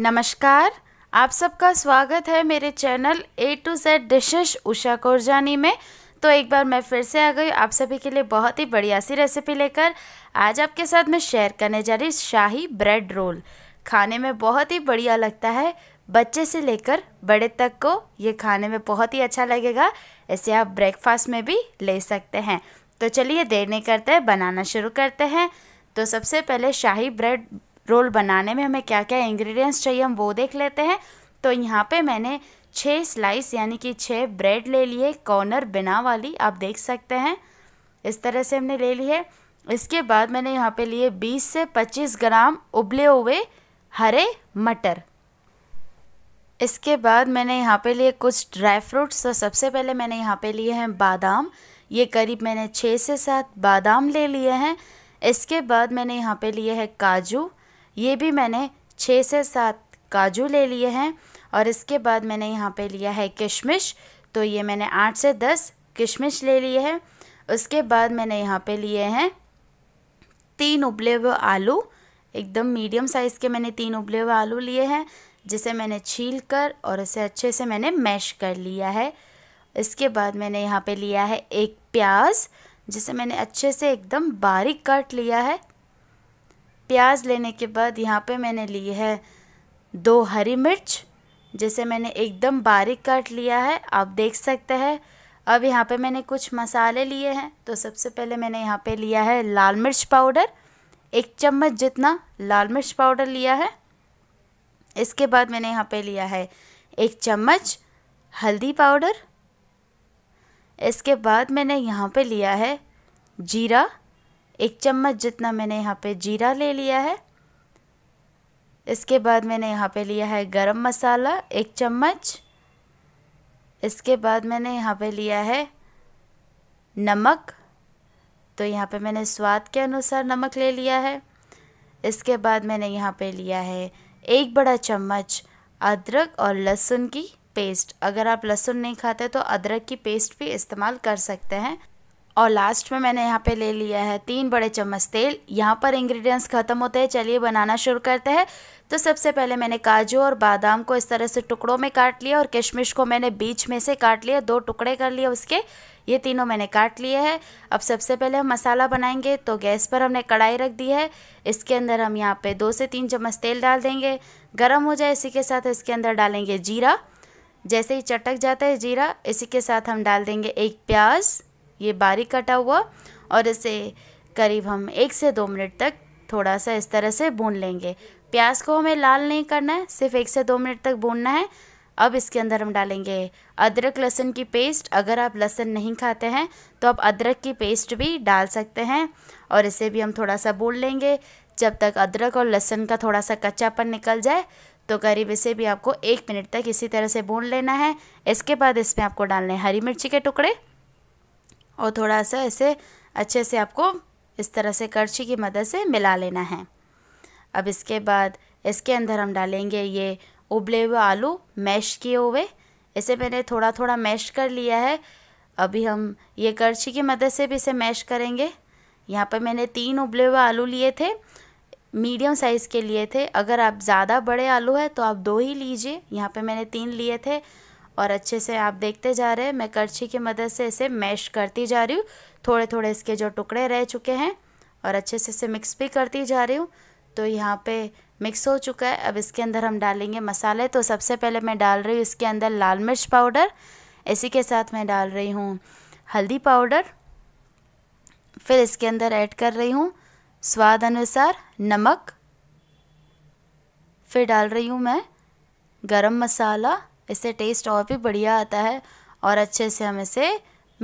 नमस्कार आप सबका स्वागत है मेरे channel A to Z dishes Usha Korjani में तो एक बार मैं फिर से आ गई आप सभी के लिए बहुत ही बढ़िया सी रेसिपी लेकर आज आपके साथ मैं शेयर करने जा रही शाही ब्रेड रोल खाने में बहुत ही बढ़िया लगता है बच्चे से लेकर बड़े तक को ये खाने में बहुत ही अच्छा लगेगा इसे आप ब्रेकफास्ट में भी ले सकते हैं तो चलिए देर नहीं करते बनाना शुरू करते हैं तो सबसे पहले शाही ब्रेड रोल बनाने में हमें क्या क्या इंग्रेडिएंट्स चाहिए हम वो देख लेते हैं तो यहाँ पे मैंने छः स्लाइस यानी कि छः ब्रेड ले लिए कॉर्नर बिना वाली आप देख सकते हैं इस तरह से हमने ले ली है इसके बाद मैंने यहाँ पे लिए 20 से 25 ग्राम उबले हुए हरे मटर इसके बाद मैंने यहाँ पे लिए कुछ ड्राई फ्रूट्स तो सबसे पहले मैंने यहाँ पे लिए हैं बादाम ये करीब मैंने छः से सात बादाम ले लिए हैं इसके बाद मैंने यहाँ पे लिए है काजू ये भी मैंने छः से सात काजू ले लिए हैं और इसके बाद मैंने यहाँ पे लिया है किशमिश तो ये मैंने आठ से दस किशमिश ले लिए हैं उसके बाद मैंने यहाँ पे लिए हैं तीन उबले हुए आलू एकदम मीडियम साइज़ के मैंने तीन उबले हुए आलू लिए हैं जिसे मैंने छील कर और इसे अच्छे से मैंने मैश कर लिया है इसके बाद मैंने यहाँ पे लिया है एक प्याज जिसे मैंने अच्छे से एकदम बारीक काट लिया है प्याज लेने के बाद यहाँ पे मैंने ली है दो हरी मिर्च जिसे मैंने एकदम बारीक काट लिया है आप देख सकते हैं अब यहाँ पे मैंने कुछ मसाले लिए हैं तो सबसे पहले मैंने यहाँ पे लिया है लाल मिर्च पाउडर एक चम्मच जितना लाल मिर्च पाउडर लिया है इसके बाद मैंने यहाँ पे लिया है एक चम्मच हल्दी पाउडर इसके बाद मैंने यहाँ पे लिया है जीरा एक चम्मच जितना मैंने यहाँ पे जीरा ले लिया है इसके बाद मैंने यहाँ पे लिया है गरम मसाला एक चम्मच इसके बाद मैंने यहाँ पे लिया है नमक तो यहाँ पे मैंने स्वाद के अनुसार नमक ले लिया है इसके बाद मैंने यहाँ पे लिया है एक बड़ा चम्मच अदरक और लहसुन की पेस्ट अगर आप लहसुन नहीं खाते तो अदरक की पेस्ट भी इस्तेमाल कर सकते हैं और लास्ट में मैंने यहाँ पे ले लिया है तीन बड़े चम्मच तेल यहाँ पर इंग्रेडिएंट्स ख़त्म होते हैं चलिए बनाना शुरू करते हैं तो सबसे पहले मैंने काजू और बादाम को इस तरह से टुकड़ों में काट लिया और किशमिश को मैंने बीच में से काट लिया दो टुकड़े कर लिए उसके ये तीनों मैंने काट लिए हैं अब सबसे पहले हम मसाला बनाएंगे तो गैस पर हमने कढ़ाई रख दी है इसके अंदर हम यहाँ पर दो से तीन चम्मच तेल डाल देंगे गर्म हो जाए इसी के साथ इसके अंदर डालेंगे जीरा जैसे ही चटक जाता है जीरा इसी के साथ हम डाल देंगे एक प्याज़ ये बारीक कटा हुआ और इसे करीब हम एक से दो मिनट तक थोड़ा सा इस तरह से भून लेंगे प्याज को हमें लाल नहीं करना है सिर्फ एक से दो मिनट तक भूनना है अब इसके अंदर हम डालेंगे अदरक लहसुन की पेस्ट अगर आप लहसुन नहीं खाते हैं तो आप अदरक की पेस्ट भी डाल सकते हैं और इसे भी हम थोड़ा सा भून लेंगे जब तक अदरक और लहसुन का थोड़ा सा कच्चापन निकल जाए तो करीब इसे भी आपको एक मिनट तक इसी तरह से भून लेना है इसके बाद इसमें आपको डालने हरी मिर्ची के टुकड़े और थोड़ा सा इसे अच्छे से आपको इस तरह से करछी की मदद से मिला लेना है अब इसके बाद इसके अंदर हम डालेंगे ये उबले हुए आलू मैश किए हुए इसे मैंने थोड़ा थोड़ा मैश कर लिया है अभी हम ये करछी की मदद से भी इसे मैश करेंगे यहाँ पर मैंने तीन उबले हुए आलू लिए थे मीडियम साइज़ के लिए थे अगर आप ज़्यादा बड़े आलू है तो आप दो ही लीजिए यहाँ पे मैंने तीन लिए थे और अच्छे से आप देखते जा रहे हैं मैं करछी की मदद से इसे मैश करती जा रही हूँ थोड़े थोड़े इसके जो टुकड़े रह चुके हैं और अच्छे से इसे मिक्स भी करती जा रही हूँ तो यहाँ पे मिक्स हो चुका है अब इसके अंदर हम डालेंगे मसाले तो सबसे पहले मैं डाल रही हूँ इसके अंदर लाल मिर्च पाउडर इसी के साथ मैं डाल रही हूँ हल्दी पाउडर फिर इसके अंदर ऐड कर रही हूँ स्वाद अनुसार नमक फिर डाल रही हूँ मैं गरम मसाला इससे टेस्ट और भी बढ़िया आता है और अच्छे से हम इसे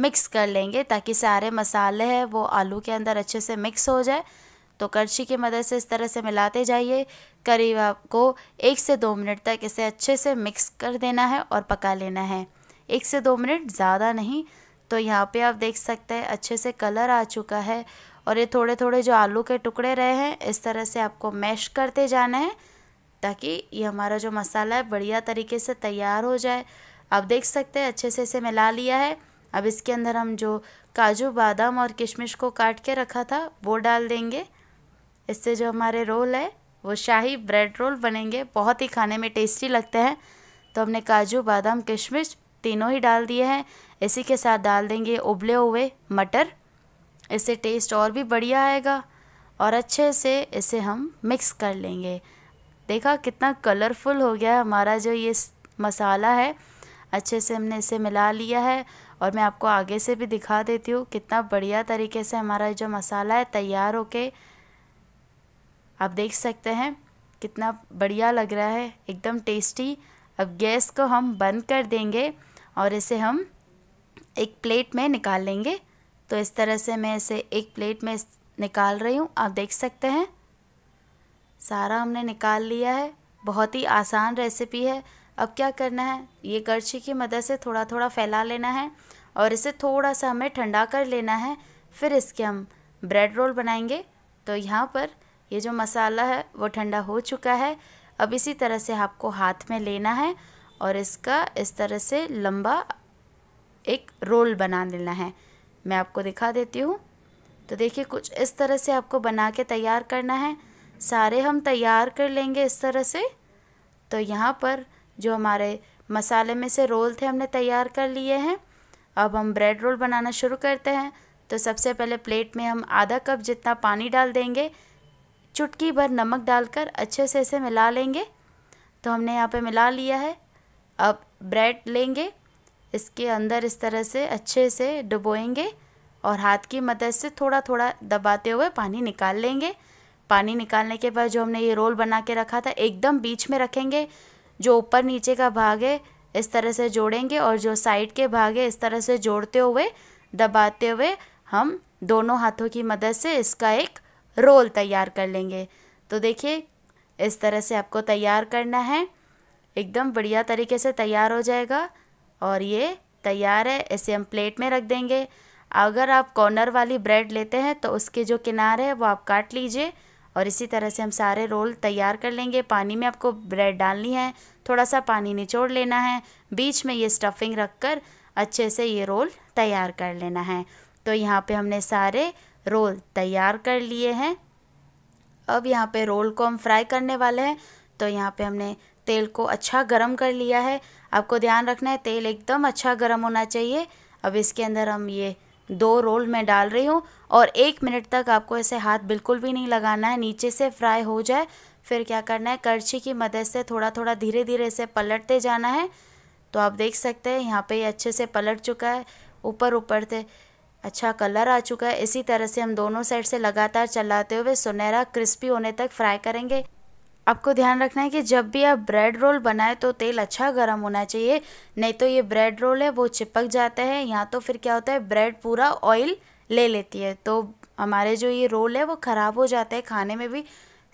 मिक्स कर लेंगे ताकि सारे मसाले हैं वो आलू के अंदर अच्छे से मिक्स हो जाए तो करछी की मदद से इस तरह से मिलाते जाइए करीब आपको एक से दो मिनट तक इसे अच्छे से मिक्स कर देना है और पका लेना है एक से दो मिनट ज़्यादा नहीं तो यहाँ पे आप देख सकते हैं अच्छे से कलर आ चुका है और ये थोड़े थोड़े जो आलू के टुकड़े रहे हैं इस तरह से आपको मैश करते जाना है ताकि ये हमारा जो मसाला है बढ़िया तरीके से तैयार हो जाए आप देख सकते हैं अच्छे से इसे मिला लिया है अब इसके अंदर हम जो काजू बादाम और किशमिश को काट के रखा था वो डाल देंगे इससे जो हमारे रोल है वो शाही ब्रेड रोल बनेंगे बहुत ही खाने में टेस्टी लगते हैं तो हमने काजू बादाम किशमिश तीनों ही डाल दिए हैं इसी के साथ डाल देंगे उबले हुए मटर इससे टेस्ट और भी बढ़िया आएगा और अच्छे से इसे हम मिक्स कर लेंगे देखा कितना कलरफुल हो गया है हमारा जो ये मसाला है अच्छे से हमने इसे मिला लिया है और मैं आपको आगे से भी दिखा देती हूँ कितना बढ़िया तरीके से हमारा जो मसाला है तैयार हो के आप देख सकते हैं कितना बढ़िया लग रहा है एकदम टेस्टी अब गैस को हम बंद कर देंगे और इसे हम एक प्लेट में निकाल लेंगे तो इस तरह से मैं इसे एक प्लेट में निकाल रही हूँ आप देख सकते हैं सारा हमने निकाल लिया है बहुत ही आसान रेसिपी है अब क्या करना है ये गर्छी की मदद से थोड़ा थोड़ा फैला लेना है और इसे थोड़ा सा हमें ठंडा कर लेना है फिर इसके हम ब्रेड रोल बनाएंगे तो यहाँ पर ये जो मसाला है वो ठंडा हो चुका है अब इसी तरह से आपको हाथ में लेना है और इसका इस तरह से लंबा एक रोल बना लेना है मैं आपको दिखा देती हूँ तो देखिए कुछ इस तरह से आपको बना के तैयार करना है सारे हम तैयार कर लेंगे इस तरह से तो यहाँ पर जो हमारे मसाले में से रोल थे हमने तैयार कर लिए हैं अब हम ब्रेड रोल बनाना शुरू करते हैं तो सबसे पहले प्लेट में हम आधा कप जितना पानी डाल देंगे चुटकी भर नमक डालकर अच्छे से इसे मिला लेंगे तो हमने यहाँ पे मिला लिया है अब ब्रेड लेंगे इसके अंदर इस तरह से अच्छे से डुबोएंगे और हाथ की मदद से थोड़ा थोड़ा दबाते हुए पानी निकाल लेंगे पानी निकालने के बाद जो हमने ये रोल बना के रखा था एकदम बीच में रखेंगे जो ऊपर नीचे का भाग है इस तरह से जोड़ेंगे और जो साइड के भाग है इस तरह से जोड़ते हुए दबाते हुए हम दोनों हाथों की मदद से इसका एक रोल तैयार कर लेंगे तो देखिए इस तरह से आपको तैयार करना है एकदम बढ़िया तरीके से तैयार हो जाएगा और ये तैयार है इसे हम प्लेट में रख देंगे अगर आप कॉर्नर वाली ब्रेड लेते हैं तो उसके जो किनारे है वो आप काट लीजिए और इसी तरह से हम सारे रोल तैयार कर लेंगे पानी में आपको ब्रेड डालनी है थोड़ा सा पानी निचोड़ लेना है बीच में ये स्टफिंग रख कर अच्छे से ये रोल तैयार कर लेना है तो यहाँ पे हमने सारे रोल तैयार कर लिए हैं अब यहाँ पे रोल को हम फ्राई करने वाले हैं तो यहाँ पे हमने तेल को अच्छा गरम कर लिया है आपको ध्यान रखना है तेल एकदम अच्छा गरम होना चाहिए अब इसके अंदर हम ये दो रोल मैं डाल रही हूँ और एक मिनट तक आपको ऐसे हाथ बिल्कुल भी नहीं लगाना है नीचे से फ्राई हो जाए फिर क्या करना है करछी की मदद से थोड़ा थोड़ा धीरे धीरे इसे पलटते जाना है तो आप देख सकते हैं यहाँ पे ये अच्छे से पलट चुका है ऊपर ऊपर से अच्छा कलर आ चुका है इसी तरह से हम दोनों साइड से लगातार चलाते हुए सुनहरा क्रिस्पी होने तक फ्राई करेंगे आपको ध्यान रखना है कि जब भी आप ब्रेड रोल बनाए तो तेल अच्छा गर्म होना चाहिए नहीं तो ये ब्रेड रोल है वो चिपक जाता है यहाँ तो फिर क्या होता है ब्रेड पूरा ऑयल ले लेती है तो हमारे जो ये रोल है वो ख़राब हो जाता है खाने में भी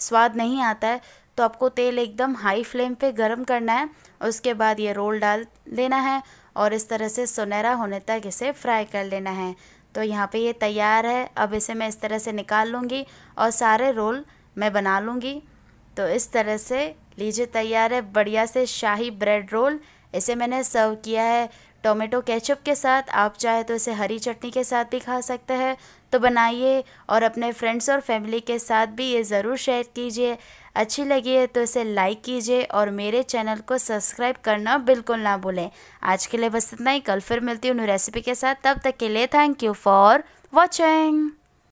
स्वाद नहीं आता है तो आपको तेल एकदम हाई फ्लेम पे गरम करना है उसके बाद ये रोल डाल देना है और इस तरह से सुनहरा होने तक इसे फ्राई कर लेना है तो यहाँ पे ये तैयार है अब इसे मैं इस तरह से निकाल लूँगी और सारे रोल मैं बना लूँगी तो इस तरह से लीजिए तैयार है बढ़िया से शाही ब्रेड रोल इसे मैंने सर्व किया है टोमेटो केचप के साथ आप चाहे तो इसे हरी चटनी के साथ भी खा सकते हैं तो बनाइए और अपने फ्रेंड्स और फैमिली के साथ भी ये ज़रूर शेयर कीजिए अच्छी लगी है तो इसे लाइक कीजिए और मेरे चैनल को सब्सक्राइब करना बिल्कुल ना भूलें आज के लिए बस इतना ही कल फिर मिलती हूँ रेसिपी के साथ तब तक के लिए थैंक यू फॉर वॉचिंग